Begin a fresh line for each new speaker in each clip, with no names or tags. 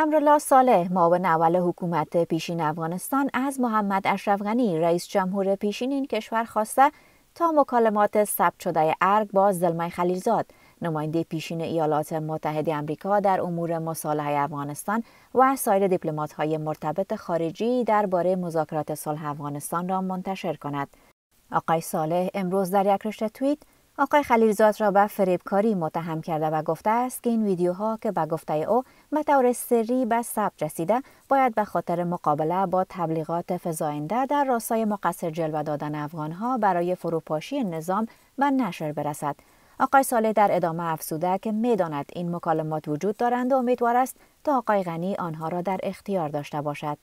امرالله صالح معاون اول حکومت پیشین افغانستان از محمد اشرف غنی رئیس جمهور پیشین این کشور خواسته تا مکالمات ثبت شده ارگ با زلمه خلیلزاد نماینده پیشین ایالات متحده آمریکا در امور مصالح افغانستان و سایر های مرتبط خارجی درباره مذاکرات صلح افغانستان را منتشر کند. آقای صالح امروز در یک رشته توییت آقای خلیلزاد را به فریبکاری متهم کرده و گفته است که این ویدیوها که به گفته او به طور سری به ثبت رسیده باید به خاطر مقابله با تبلیغات فزاینده در راستای مقصر جلوه دادن افغانها برای فروپاشی نظام و نشر برسد آقای ساله در ادامه افزوده که میداند این مکالمات وجود دارند و امیدوار است تا آقای غنی آنها را در اختیار داشته باشد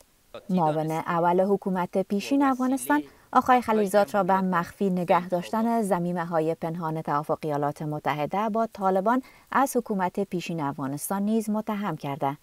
معاون اول حکومت پیشین افغانستان آقای خلیزات را به مخفی نگه داشتن زمیمه های پنهان توافق ایالات متحده با طالبان از حکومت پیشین افغانستان نیز متهم کرده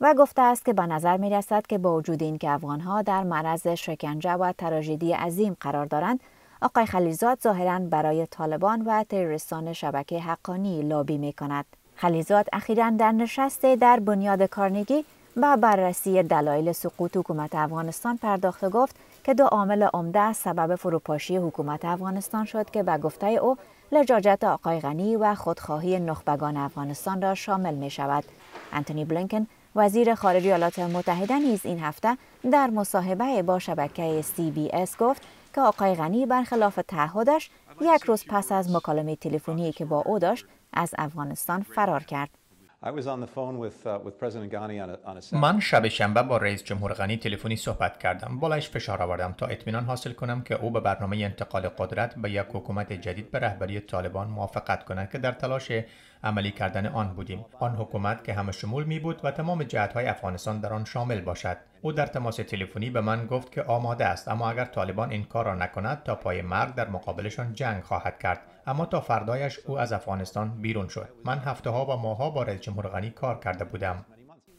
و گفته است که به نظر می رسد که با وجود اینکه ها در معرض شکنجه و تراژدی عظیم قرار دارند آقای خلیزات ظاهرا برای طالبان و تروریستان شبکه حقانی لابی می کند خلیزات اخیرا در نشست در بنیاد کارنگی به بررسی دلایل سقوط حکومت افغانستان پرداخت و گفت که دو عامل عمده سبب فروپاشی حکومت افغانستان شد که به گفته او لجاجت آقای غنی و خودخواهی نخبگان افغانستان را شامل می شود. انتونی بلینکن وزیر خارجه ایالات متحده نیز این هفته در مصاحبه با شبکه CBS گفت که آقای غنی برخلاف تعهدش یک روز پس از مکالمه تلفنی که با او داشت از افغانستان فرار کرد Uh,
من شب شنبه با رئیس جمهور غنی تلفنی صحبت کردم بالایش فشار آوردم تا اطمینان حاصل کنم که او به برنامه انتقال قدرت به یک حکومت جدید به رهبری طالبان موافقت کند که در تلاش عملی کردن آن بودیم آن حکومت که همه شمول می بود و تمام جهت های افغانستان در آن شامل باشد او در تماس تلفنی به من گفت که آماده است اما اگر طالبان این کار را نکند تا پای مرگ در مقابلشان جنگ خواهد کرد اما تا فردایش او از افغانستان بیرون شد من هفته ها و ماهها با رئیس جمهور غنی کار کرده بودم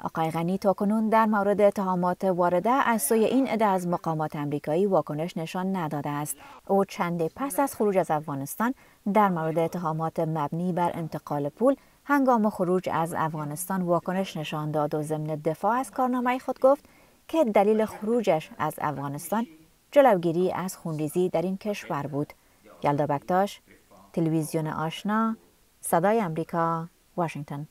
آقای غنی کنون در مورد اتهامات وارده از سوی این عده از مقامات امریکایی واکنش نشان نداده است او چند پس از خروج از افغانستان در مورد اتهامات مبنی بر انتقال پول هنگام خروج از افغانستان واکنش نشان داد و ضمن دفاع از کارنامه خود گفت که دلیل خروجش از افغانستان جلوگیری از خونریزی در این کشور بود یلدا بکتاش تلویزیون آشنا صدای امریکا واشنگتن